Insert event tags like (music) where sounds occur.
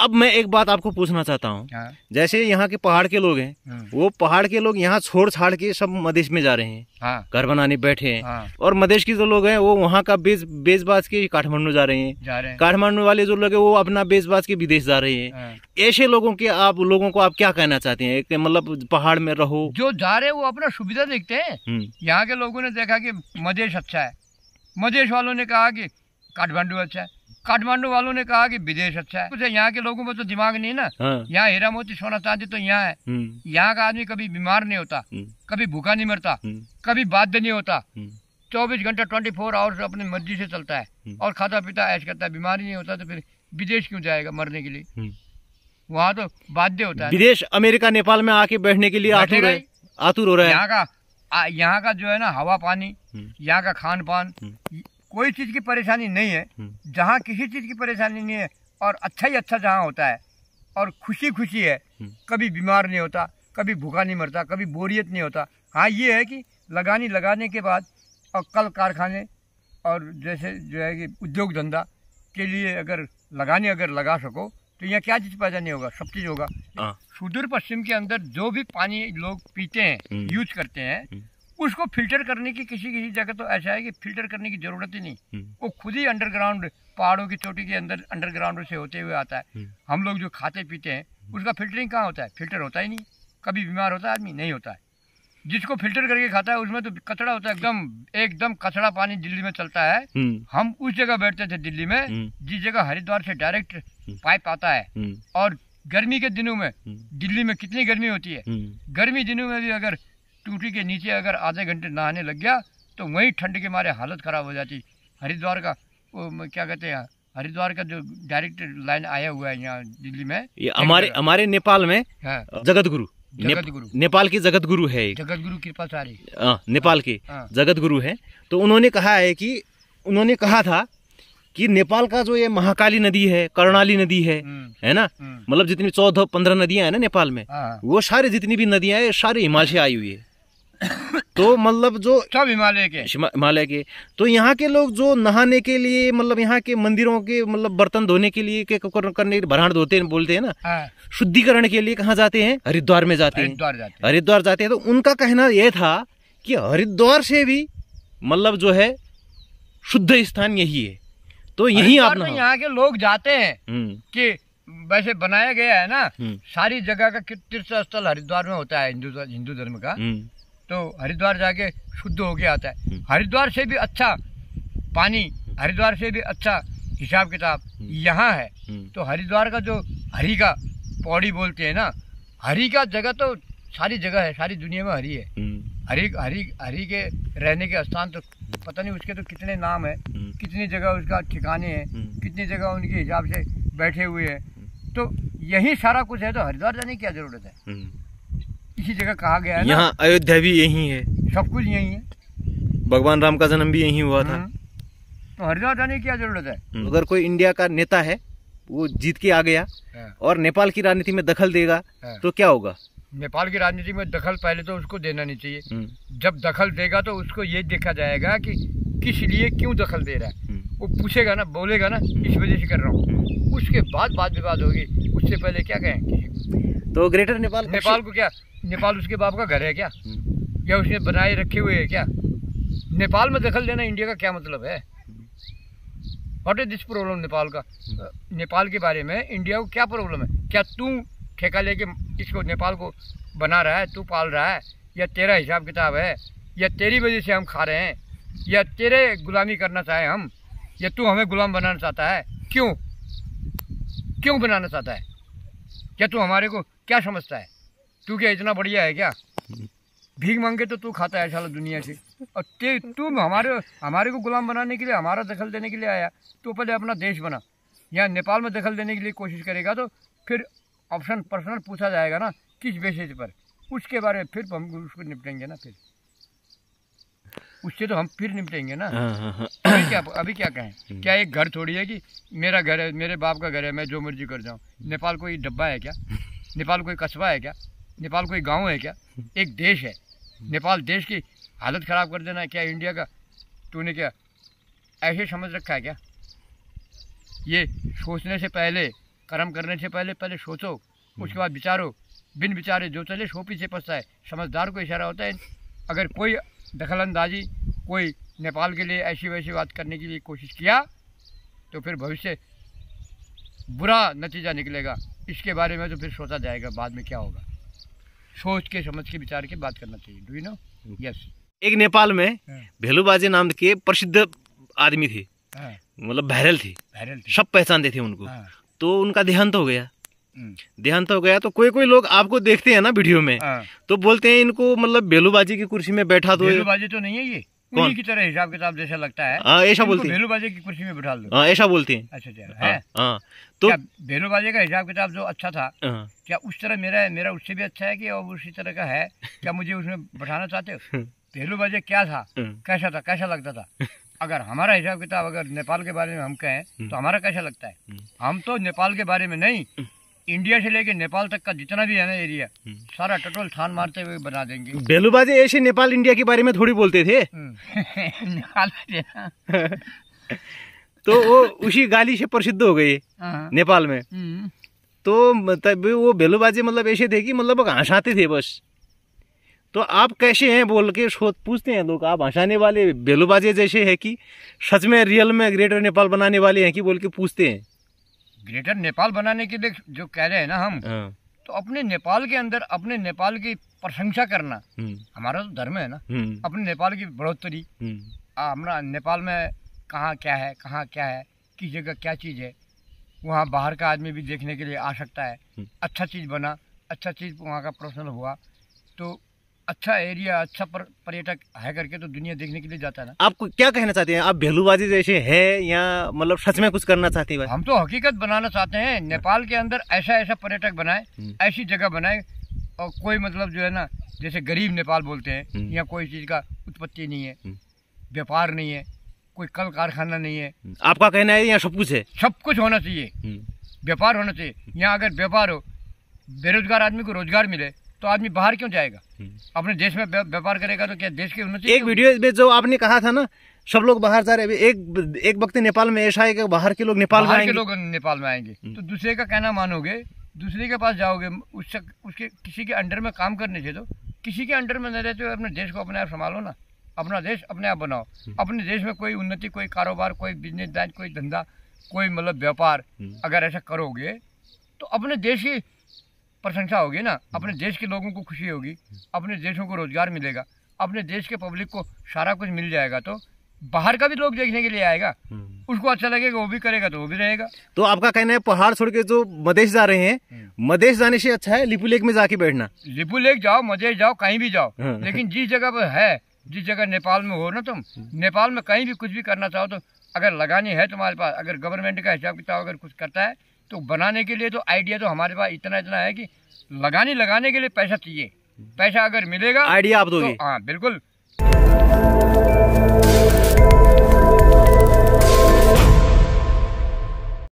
अब मैं एक बात आपको पूछना चाहता हूँ हाँ। जैसे यहाँ के पहाड़ के लोग हैं हाँ। वो पहाड़ के लोग यहाँ छोड़ छाड़ के सब मदेश में जा रहे हैं हाँ। घर बनाने बैठे हैं और मदेश के जो लोग हैं वो वहाँ का बेच बाज के काठमांडू जा रहे हैं काठमांडू वाले जो लोग हैं वो अपना बेच बाज के विदेश जा रहे हैं ऐसे लोगों के आप लोगों को आप क्या कहना चाहते हैं मतलब पहाड़ में रहो जो जा रहे वो अपना सुविधा देखते हैं हम्म। यहाँ के लोगों ने देखा कि मदेश अच्छा है मदेश वालों ने कहा कि काठमांडू अच्छा है काठमांडू वालों ने कहा कि विदेश अच्छा है यहाँ के लोगों में तो दिमाग नहीं ना हाँ। यहाँ हीरा मोती सोना चांदी तो यहाँ है हम्म। यहाँ का आदमी कभी बीमार नहीं होता हम्म। कभी भूखा नहीं मरता हम्म। कभी बाध्य नहीं होता चौबीस घंटा ट्वेंटी फोर आवर्स अपनी मर्जी से चलता है और खाता पीता ऐश करता है बीमारी नहीं होता तो फिर विदेश क्यों जाएगा मरने के लिए वहाँ तो बाध्य होता है विदेश अमेरिका नेपाल में आके बैठने के लिए आतुर है आतुर हो रहा है यहाँ का यहाँ का जो है ना हवा पानी यहाँ का खान पान कोई चीज़ की परेशानी नहीं है हम्म। जहाँ किसी चीज़ की परेशानी नहीं है और अच्छा ही अच्छा जहाँ होता है और खुशी खुशी है हम्म। कभी बीमार नहीं होता कभी भूखा नहीं मरता कभी बोरियत नहीं होता हाँ ये है कि लगानी लगाने के बाद और कल कारखाने और जैसे जो है कि उद्योग धंधा के लिए अगर लगाने अगर लगा सको तो यहाँ क्या चीज़ पैदा नहीं होगा सब चीज़ होगा हाँ। सुदूर पश्चिम के अंदर जो भी पानी लोग पीते हैं हम्म। यूज करते हैं उसको फिल्टर करने की किसी किसी जगह तो ऐसा है कि फिल्टर करने की जरूरत ही नहीं हम्म। वो खुद ही अंडरग्राउंड पहाड़ों की चोटी के अंदर अंडरग्राउंड से होते हुए आता है हम्म। हम लोग जो खाते पीते हैं हम्म। उसका फिल्टरिंग कहाँ होता है फिल्टर होता ही नहीं कभी बीमार होता है आदमी नहीं होता है जिसको फिल्टर करके खाता है उसमें तो कचरा होता है एकदम एकदम कचड़ा पानी दिल्ली में चलता है हम उस जगह बैठते थे दिल्ली में जिस जगह हरिद्वार से डायरेक्ट पाइप आता है और गर्मी के दिनों में दिल्ली में कितनी गर्मी होती है गर्मी दिनों में भी अगर टूटी के नीचे अगर आधे घंटे नहाने लग गया तो वहीं ठंड के मारे हालत ख़राब हो जाती हरिद्वार का वो क्या कहते हैं हरिद्वार का जो डायरेक्ट लाइन आया हुआ है यहाँ दिल्ली में ये हमारे हमारे नेपाल में हाँ। जगत गुरु जगत गुरु ने, नेपाल की जगत गुरु है जगत गुरु कृपा सारी हाँ, नेपाल के हाँ। जगत गुरु है तो उन्होंने कहा है कि उन्होंने कहा था कि नेपाल का जो ये महाकाली नदी है कर्णाली नदी है हम्म। है ना हम्म। मतलब जितनी चौदह पंद्रह नदियां है ना नेपाल में हाँ। वो सारी जितनी भी नदियां है सारी हिमालय से आई हुई है तो मतलब जो सब हिमालय के हिमालय के तो यहाँ के लोग जो नहाने के लिए मतलब यहाँ के मंदिरों के मतलब बर्तन धोने के लिए के करने भराण धोते हैं बोलते हैं ना हाँ। शुद्धिकरण के लिए कहाँ जाते हैं हरिद्वार में जाते हैं हरिद्वार जाते हैं तो उनका कहना यह था कि हरिद्वार से भी मतलब जो है शुद्ध स्थान यही है तो यही आप यहाँ के लोग जाते हैं हम्म। कि वैसे बनाया गया है ना हम्म। सारी जगह का तीर्थ स्थल हरिद्वार में होता है हिंदू धर्म का हम्म। तो हरिद्वार जाके शुद्ध होके आता है हम्म। हरिद्वार से भी अच्छा पानी हरिद्वार से भी अच्छा हिसाब किताब हम्म। यहाँ है हम्म। तो हरिद्वार का जो हरि का पौड़ी बोलते हैं ना हरि का जगह तो सारी जगह है सारी दुनिया में हरी है हरी हरी हरी के रहने के स्थान तो पता नहीं उसके तो कितने नाम है कितनी जगह उसका ठिकाने हैं कितनी जगह उनके हिसाब से बैठे हुए हैं तो यही सारा कुछ है तो हरिद्वार जाने की क्या जरूरत है इसी जगह कहा गया है यहाँ अयोध्या भी यही है सब कुछ यही है भगवान राम का जन्म भी यही हुआ था हम्म। तो हरिद्वार जाने की क्या जरूरत है हम्म। अगर कोई इंडिया का नेता है वो जीत के आ गया हाँ। और नेपाल की राजनीति में दखल देगा हाँ। तो क्या होगा नेपाल की राजनीति में दखल पहले तो उसको देना नहीं चाहिए हम्म। जब दखल देगा तो उसको ये देखा जाएगा कि किस लिए क्यों दखल दे रहा है वो पूछेगा ना बोलेगा ना इस वजह से कर रहा हूँ उसके बाद बात विवाद होगी उससे पहले क्या कहें तो ग्रेटर नेपाल नेपाल को क्या नेपाल उसके बाप का घर है क्या हम्म। या उसने बनाए रखे हुए है क्या नेपाल में दखल देना इंडिया का क्या मतलब है what is this problem Nepal का हम्म। नेपाल के बारे में इंडिया को क्या प्रॉब्लम है क्या तू ठेका लेके इसको नेपाल को बना रहा है तू पाल रहा है या तेरा हिसाब किताब है या तेरी वजह से हम खा रहे हैं या तेरे गुलामी करना चाहे हम या तू हमें गुलाम बनाना चाहता है क्यों क्यों बनाना चाहता है क्या तू हमारे को क्या समझता है तू क्या इतना बढ़िया है क्या भीख मांगे तो तू खाता है सारा दुनिया से और तू हमारे हमारे को गुलाम बनाने के लिए हमारा दखल देने के लिए आया तो पहले अपना देश बना यहाँ नेपाल में दखल देने के लिए कोशिश करेगा तो फिर ऑप्शन पर्सनल पूछा जाएगा ना किस बेसिस पर उसके बारे में फिर हम उसको निपटेंगे ना फिर उससे तो हम फिर निपटेंगे ना हाँ, हाँ, हाँ। अभी क्या अभी क्या कहें हम्म। क्या एक घर थोड़ी है कि मेरा घर है मेरे बाप का घर है मैं जो मर्जी कर जाऊँ हम्म। नेपाल कोई डब्बा है क्या नेपाल कोई कस्बा है क्या नेपाल कोई गांव है क्या (laughs) एक देश है नेपाल देश की हालत ख़राब कर देना है क्या इंडिया का तूने क्या ऐसे समझ रखा है क्या ये सोचने से पहले कर्म करने से पहले पहले सोचो उसके बाद विचारो बिन विचारे जो चले सो पीछे पछताए समझदार को इशारा होता है अगर कोई दखल अंदाजी कोई नेपाल के लिए ऐसी वैसी बात करने के लिए कोशिश किया तो फिर भविष्य बुरा नतीजा निकलेगा इसके बारे में तो फिर सोचा जाएगा बाद में क्या होगा सोच के समझ के विचार के बात करना चाहिए डू यू नो यस एक नेपाल में हाँ। भेलूबाजी नाम के प्रसिद्ध आदमी थे हाँ। मतलब वायरल थे सब पहचानते थे उनको हाँ। तो उनका देहांत हो गया हम्म। देहांत हो गया तो कोई कोई लोग आपको देखते हैं ना वीडियो में तो बोलते हैं इनको मतलब बेलूबाजी की कुर्सी में बैठा दो बेलूबाजी तो नहीं है ये कौन? की तरह हिसाब किताब जैसा लगता है हाँ, ऐसा बोलती बाजे की कुर्सी में बैठा दो हाँ, ऐसा बोलती है अच्छा अच्छा तो आ, बाजे का हिसाब किताब जो अच्छा था क्या उस तरह मेरा मेरा उससे भी अच्छा है कि और उसी तरह का है क्या मुझे उसमें बैठाना चाहते हो बेलूबाजे क्या था कैसा था कैसा लगता था (laughs) अगर हमारा हिसाब किताब अगर नेपाल के बारे में हम कहें तो हमारा कैसा लगता है हम तो नेपाल के बारे में नहीं इंडिया से लेके नेपाल तक का जितना भी है ना एरिया हम्म। सारा टटोल थान मारते हुए बना देंगे (laughs) बेलूबाजे ऐसे नेपाल इंडिया के बारे में थोड़ी बोलते थे हम्म। (laughs) हाँ। (laughs) तो वो उसी गाली से प्रसिद्ध हो गई हाँ। नेपाल में हम्म। तो मतलब वो बेलूबाजे मतलब ऐसे थे कि मतलब हंसाते थे बस तो आप कैसे हैं बोल के सोच पूछते हैं लोग आप हंसाने वाले बेलूबाजे जैसे है कि सच में रियल में ग्रेटर नेपाल बनाने वाले हैं कि बोल के पूछते हैं ग्रेटर नेपाल बनाने के लिए जो कह रहे हैं ना हम हाँ। तो अपने नेपाल के अंदर अपने नेपाल की प्रशंसा करना हम्म। हमारा तो धर्म है ना हम्म। अपने नेपाल की बढ़ोतरी हमारा हम्म। नेपाल में कहाँ क्या है कहाँ क्या है किस जगह क्या चीज़ है वहाँ बाहर का आदमी भी देखने के लिए आ सकता है अच्छा चीज़ बना अच्छा चीज़ वहाँ का प्रोफेशनल हुआ तो अच्छा एरिया अच्छा पर्यटक है करके तो दुनिया देखने के लिए जाता है ना आपको क्या कहना चाहते हैं आप भेलूबाजी जैसे है या मतलब सच में कुछ करना चाहते हैं हम तो हकीकत बनाना चाहते हैं नेपाल के अंदर ऐसा ऐसा पर्यटक बनाए हम्म। ऐसी जगह बनाए और कोई मतलब जो है ना जैसे गरीब नेपाल बोलते हैं हम्म। या कोई चीज़ का उत्पत्ति नहीं है हम्म। व्यापार नहीं है कोई कल कारखाना नहीं है आपका कहना है यहाँ सब कुछ है सब कुछ होना चाहिए व्यापार होना चाहिए यहाँ अगर व्यापार हो बेरोजगार आदमी को रोजगार मिले तो आदमी बाहर क्यों जाएगा अपने देश में व्यापार करेगा तो क्या देश की उन्नति एक वीडियो में जो आपने कहा था ना सब लोग बाहर जा रहे हैं एक एक वक्त नेपाल में ऐसा है कि बाहर के लोग नेपाल में आएंगे लोग नेपाल में आएंगे हम्म। तो दूसरे का कहना मानोगे दूसरे के पास जाओगे उससे उसके किसी के अंडर में काम करने से तो किसी के अंडर में न रहते हो तो अपने देश को अपने आप संभालो ना अपना देश अपने आप बनाओ हम्म। अपने देश में कोई उन्नति कोई कारोबार कोई बिजनेस कोई धंधा कोई मतलब व्यापार हम्म। अगर ऐसा करोगे तो अपने देश की प्रशंसा होगी ना अपने हम्म। देश के लोगों को खुशी होगी अपने देशों को रोज़गार मिलेगा अपने देश के पब्लिक को सारा कुछ मिल जाएगा तो बाहर का भी लोग देखने के लिए आएगा हम्म। उसको अच्छा लगेगा वो भी करेगा तो वो भी रहेगा तो आपका कहना है पहाड़ छोड़ के जो मदेश जा रहे हैं हम्म। मदेश जाने से अच्छा है लिपू लेक में जाके बैठना लिपू लेक जाओ मदेश जाओ कहीं भी जाओ हाँ। लेकिन जिस जगह पर है जिस जगह नेपाल में हो ना तुम नेपाल में कहीं भी कुछ भी करना चाहो तो अगर लगानी है तुम्हारे पास अगर गवर्नमेंट का हिसाब किताब अगर कुछ करता है तो बनाने के लिए तो आइडिया तो हमारे पास इतना इतना है कि लगाने लगाने के लिए पैसा चाहिए पैसा अगर मिलेगा आइडिया आप तो दोगे हाँ बिल्कुल